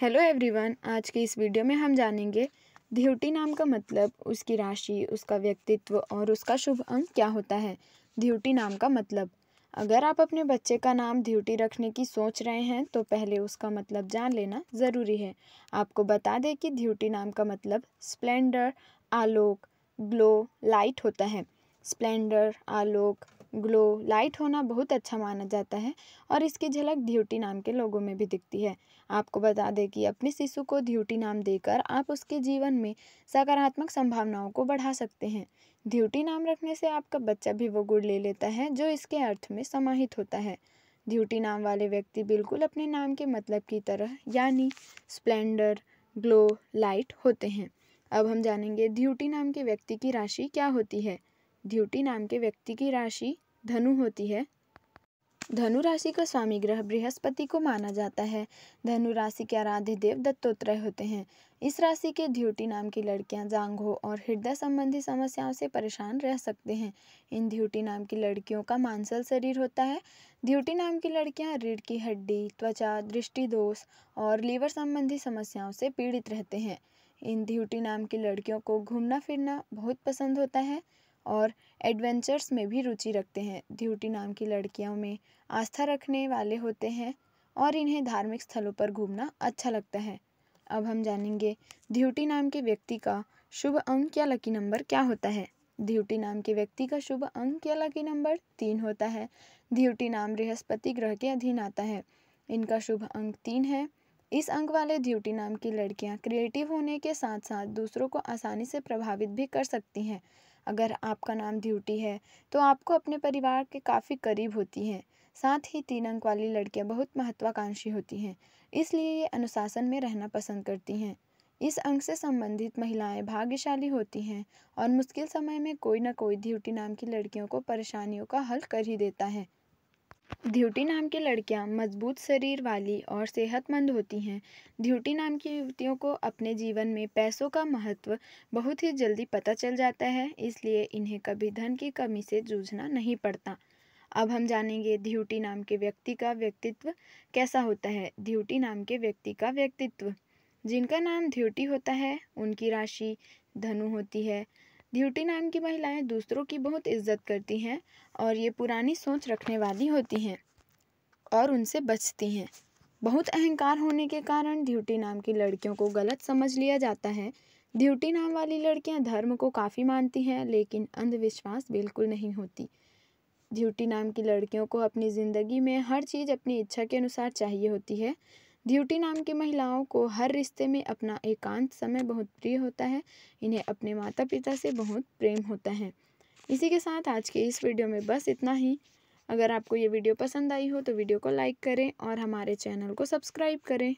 hello everyone आज की इस वीडियो में हम जानेंगे ध्यूटी नाम का मतलब उसकी राशि उसका व्यक्तित्व और उसका शुभ अंक क्या होता है ध्यूटी नाम का मतलब अगर आप अपने बच्चे का नाम ध्यूटी रखने की सोच रहे हैं तो पहले उसका मतलब जान लेना ज़रूरी है आपको बता दें कि ध्यूटी नाम का मतलब स्प्लेंडर आलोक ग्लो लाइट होता है स्प्लेंडर आलोक ग्लो लाइट होना बहुत अच्छा माना जाता है और इसकी झलक ध्यूटी नाम के लोगों में भी दिखती है आपको बता दें कि अपने शिशु को ध्यूटी नाम देकर आप उसके जीवन में सकारात्मक संभावनाओं को बढ़ा सकते हैं ध्यूटी नाम रखने से आपका बच्चा भी वो गुड़ ले लेता है जो इसके अर्थ में समाहित होता है ड्यूटी नाम वाले व्यक्ति बिल्कुल अपने नाम के मतलब की तरह यानी स्प्लेंडर ग्लो लाइट होते हैं अब हम जानेंगे ड्यूटी नाम के व्यक्ति की राशि क्या होती है ड्यूटी नाम के व्यक्ति की राशि धनु होती है धनु राशि का स्वामी ग्रह बृहस्पति को माना जाता है धनु राशि के आराध्य देव दत्तोत्रय होते हैं इस राशि के ध्युटी नाम की लड़कियां जांघों और हृदय संबंधी समस्याओं से परेशान रह सकते हैं इन ध्युटी नाम की लड़कियों का मांसल शरीर होता है ध्युटी नाम की लड़कियां रीढ़ की हड्डी त्वचा दृष्टि दोष और लीवर संबंधी समस्याओं से पीड़ित रहते हैं इन ध्युटी नाम की लड़कियों को घूमना फिरना बहुत पसंद होता है और एडवेंचर्स में भी रुचि रखते हैं ड्यूटी नाम की लड़कियों में आस्था रखने वाले होते हैं और इन्हें धार्मिक स्थलों पर घूमना अच्छा लगता है अब हम जानेंगे ड्यूटी नाम के व्यक्ति का शुभ अंक या लकी नंबर क्या होता है ड्यूटी नाम के व्यक्ति का शुभ अंक या लकी नंबर तीन होता है ड्यूटी नाम बृहस्पति ग्रह के अधीन आता है इनका शुभ अंक तीन है इस अंक वाले ड्यूटी नाम की लड़कियां क्रिएटिव होने के साथ साथ दूसरों को आसानी से प्रभावित भी कर सकती हैं अगर आपका नाम ड्यूटी है तो आपको अपने परिवार के काफ़ी करीब होती हैं साथ ही तीन अंक वाली लड़कियां बहुत महत्वाकांक्षी होती हैं इसलिए ये अनुशासन में रहना पसंद करती हैं इस अंक से संबंधित महिलाएं भाग्यशाली होती हैं और मुश्किल समय में कोई ना कोई ड्यूटी नाम की लड़कियों को परेशानियों का हल कर ही देता है ध्यूटी नाम की लड़कियां मज़बूत शरीर वाली और सेहतमंद होती हैं ध्यूटी नाम की युवतियों को अपने जीवन में पैसों का महत्व बहुत ही जल्दी पता चल जाता है इसलिए इन्हें कभी धन की कमी से जूझना नहीं पड़ता अब हम जानेंगे ध्यूटी नाम के व्यक्ति का व्यक्तित्व कैसा होता है ध्यूटी नाम के व्यक्ति का व्यक्तित्व जिनका नाम ध्यूटी होता है उनकी राशि धनु होती है ड्यूटी नाम की महिलाएं दूसरों की बहुत इज्जत करती हैं और ये पुरानी सोच रखने वाली होती हैं और उनसे बचती हैं बहुत अहंकार होने के कारण ड्यूटी नाम की लड़कियों को गलत समझ लिया जाता है ड्यूटी नाम वाली लड़कियां धर्म को काफ़ी मानती हैं लेकिन अंधविश्वास बिल्कुल नहीं होती ड्यूटी नाम की लड़कियों को अपनी ज़िंदगी में हर चीज़ अपनी इच्छा के अनुसार चाहिए होती है ड्यूटी नाम की महिलाओं को हर रिश्ते में अपना एकांत समय बहुत प्रिय होता है इन्हें अपने माता पिता से बहुत प्रेम होता है इसी के साथ आज के इस वीडियो में बस इतना ही अगर आपको ये वीडियो पसंद आई हो तो वीडियो को लाइक करें और हमारे चैनल को सब्सक्राइब करें